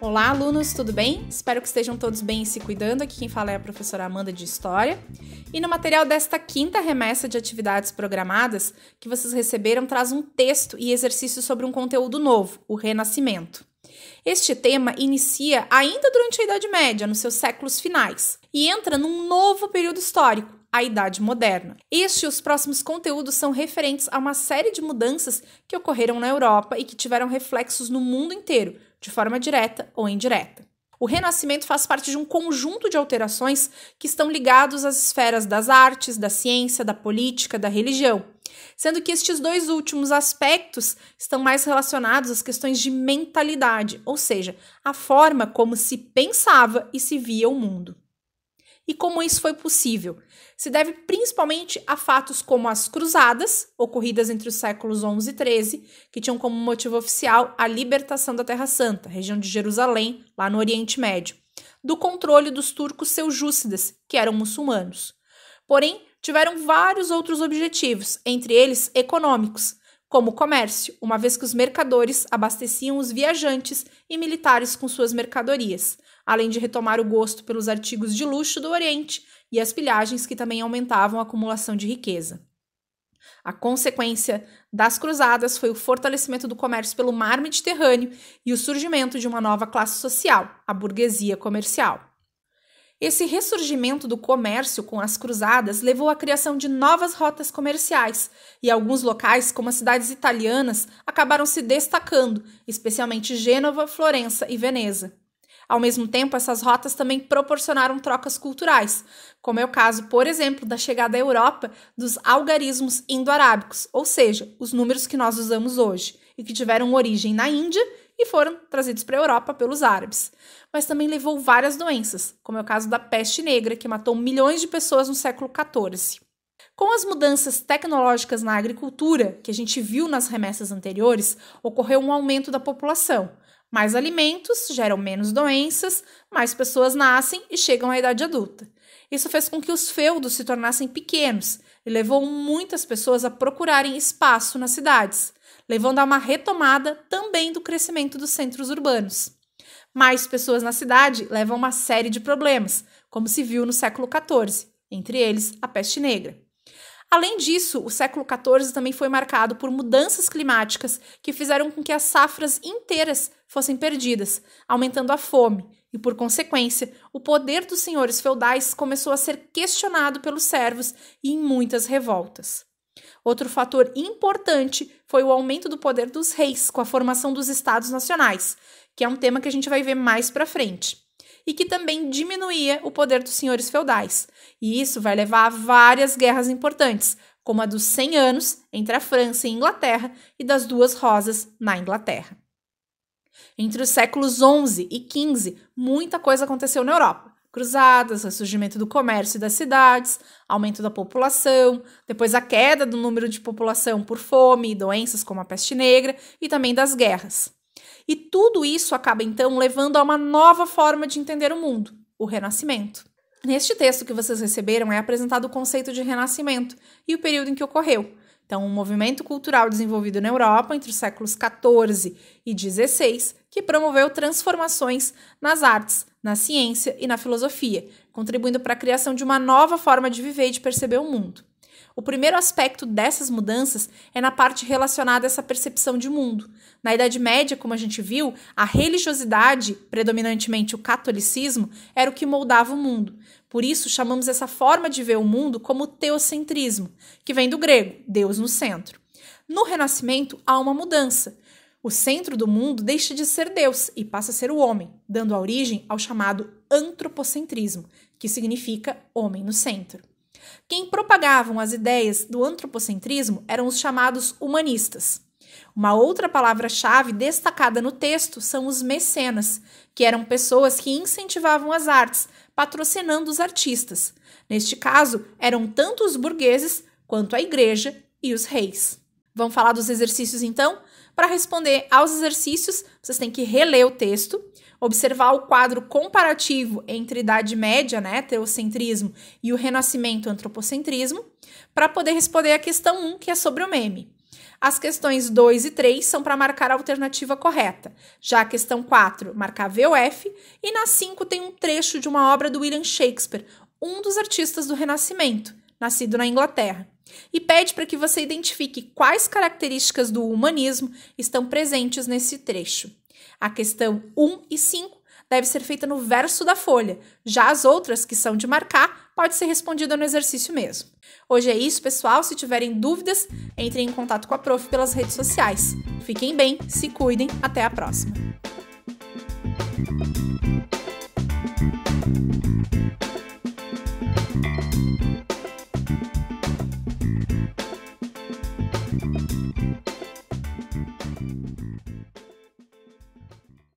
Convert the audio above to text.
Olá, alunos, tudo bem? Espero que estejam todos bem e se cuidando. Aqui quem fala é a professora Amanda de História. E no material desta quinta remessa de atividades programadas que vocês receberam, traz um texto e exercício sobre um conteúdo novo, o Renascimento. Este tema inicia ainda durante a Idade Média, nos seus séculos finais, e entra num novo período histórico, a Idade Moderna. Este e os próximos conteúdos são referentes a uma série de mudanças que ocorreram na Europa e que tiveram reflexos no mundo inteiro, de forma direta ou indireta. O Renascimento faz parte de um conjunto de alterações que estão ligados às esferas das artes, da ciência, da política, da religião, sendo que estes dois últimos aspectos estão mais relacionados às questões de mentalidade, ou seja, a forma como se pensava e se via o mundo. E como isso foi possível? Se deve principalmente a fatos como as Cruzadas, ocorridas entre os séculos 11 e 13, que tinham como motivo oficial a libertação da Terra Santa, região de Jerusalém, lá no Oriente Médio, do controle dos turcos seljúcidas, que eram muçulmanos. Porém, tiveram vários outros objetivos, entre eles econômicos, como o comércio, uma vez que os mercadores abasteciam os viajantes e militares com suas mercadorias, além de retomar o gosto pelos artigos de luxo do Oriente e as pilhagens que também aumentavam a acumulação de riqueza. A consequência das cruzadas foi o fortalecimento do comércio pelo mar Mediterrâneo e o surgimento de uma nova classe social, a burguesia comercial. Esse ressurgimento do comércio com as cruzadas levou à criação de novas rotas comerciais, e alguns locais, como as cidades italianas, acabaram se destacando, especialmente Gênova, Florença e Veneza. Ao mesmo tempo, essas rotas também proporcionaram trocas culturais, como é o caso, por exemplo, da chegada à Europa dos algarismos indo-arábicos, ou seja, os números que nós usamos hoje, e que tiveram origem na Índia e foram trazidos para a Europa pelos árabes mas também levou várias doenças, como é o caso da peste negra, que matou milhões de pessoas no século XIV. Com as mudanças tecnológicas na agricultura, que a gente viu nas remessas anteriores, ocorreu um aumento da população. Mais alimentos geram menos doenças, mais pessoas nascem e chegam à idade adulta. Isso fez com que os feudos se tornassem pequenos e levou muitas pessoas a procurarem espaço nas cidades, levando a uma retomada também do crescimento dos centros urbanos mais pessoas na cidade levam uma série de problemas, como se viu no século XIV, entre eles a peste negra. Além disso, o século XIV também foi marcado por mudanças climáticas que fizeram com que as safras inteiras fossem perdidas, aumentando a fome, e por consequência, o poder dos senhores feudais começou a ser questionado pelos servos e em muitas revoltas. Outro fator importante foi o aumento do poder dos reis com a formação dos estados nacionais, que é um tema que a gente vai ver mais para frente, e que também diminuía o poder dos senhores feudais. E isso vai levar a várias guerras importantes, como a dos 100 anos entre a França e a Inglaterra e das Duas Rosas na Inglaterra. Entre os séculos 11 e 15, muita coisa aconteceu na Europa cruzadas, ressurgimento do comércio e das cidades, aumento da população, depois a queda do número de população por fome e doenças como a peste negra e também das guerras. E tudo isso acaba então levando a uma nova forma de entender o mundo, o renascimento. Neste texto que vocês receberam é apresentado o conceito de renascimento e o período em que ocorreu, então, um movimento cultural desenvolvido na Europa entre os séculos XIV e XVI, que promoveu transformações nas artes, na ciência e na filosofia, contribuindo para a criação de uma nova forma de viver e de perceber o mundo. O primeiro aspecto dessas mudanças é na parte relacionada a essa percepção de mundo. Na Idade Média, como a gente viu, a religiosidade, predominantemente o catolicismo, era o que moldava o mundo. Por isso, chamamos essa forma de ver o mundo como teocentrismo, que vem do grego, Deus no centro. No Renascimento, há uma mudança. O centro do mundo deixa de ser Deus e passa a ser o homem, dando origem ao chamado antropocentrismo, que significa homem no centro. Quem propagavam as ideias do antropocentrismo eram os chamados humanistas. Uma outra palavra-chave destacada no texto são os mecenas, que eram pessoas que incentivavam as artes, patrocinando os artistas. Neste caso, eram tanto os burgueses quanto a igreja e os reis. Vamos falar dos exercícios então? Para responder aos exercícios, vocês têm que reler o texto, observar o quadro comparativo entre Idade Média, né, teocentrismo, e o Renascimento, antropocentrismo, para poder responder a questão 1, que é sobre o meme. As questões 2 e 3 são para marcar a alternativa correta. Já a questão 4, marcar VOF. E na 5 tem um trecho de uma obra do William Shakespeare, um dos artistas do Renascimento, nascido na Inglaterra. E pede para que você identifique quais características do humanismo estão presentes nesse trecho. A questão 1 e 5 deve ser feita no verso da folha, já as outras, que são de marcar, pode ser respondida no exercício mesmo. Hoje é isso, pessoal. Se tiverem dúvidas, entrem em contato com a prof pelas redes sociais. Fiquem bem, se cuidem, até a próxima!